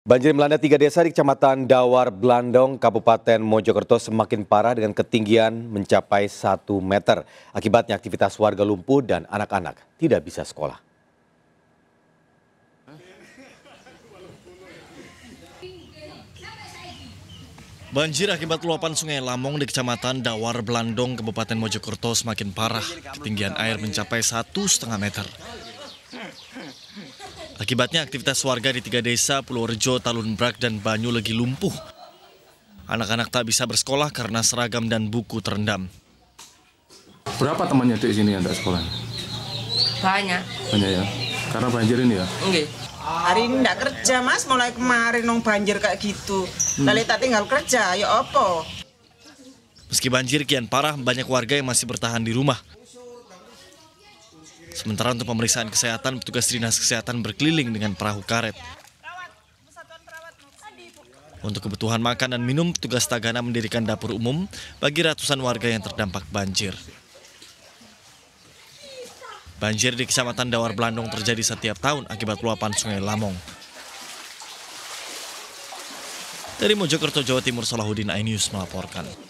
Banjir melanda tiga desa di Kecamatan Dawar, Blandong, Kabupaten Mojokerto semakin parah dengan ketinggian mencapai 1 meter. Akibatnya aktivitas warga lumpuh dan anak-anak tidak bisa sekolah. Banjir akibat luapan sungai Lamong di Kecamatan Dawar Blandong, Kabupaten Mojokerto semakin parah. Ketinggian air mencapai satu setengah meter. Akibatnya aktivitas warga di tiga desa Talun Talunbrak, dan Banyu lagi lumpuh. Anak-anak tak bisa bersekolah karena seragam dan buku terendam. Berapa temannya di sini yang tidak sekolah? Banyak. Banyak ya? Karena banjir ini ya? Enggak. Hari ini tidak kerja mas, mulai kemarin nong banjir kayak gitu. Hmm. tak tinggal kerja, ya opo. Meski banjir kian parah, banyak warga yang masih bertahan di rumah. Sementara untuk pemeriksaan kesehatan, petugas dinas kesehatan berkeliling dengan perahu karet. Untuk kebutuhan makan dan minum, petugas Tagana mendirikan dapur umum bagi ratusan warga yang terdampak banjir. Banjir di Kecamatan Dawar Blandong terjadi setiap tahun akibat luapan Sungai Lamong. Dari Mojokerto, Jawa Timur, Salahuddin Ainus melaporkan.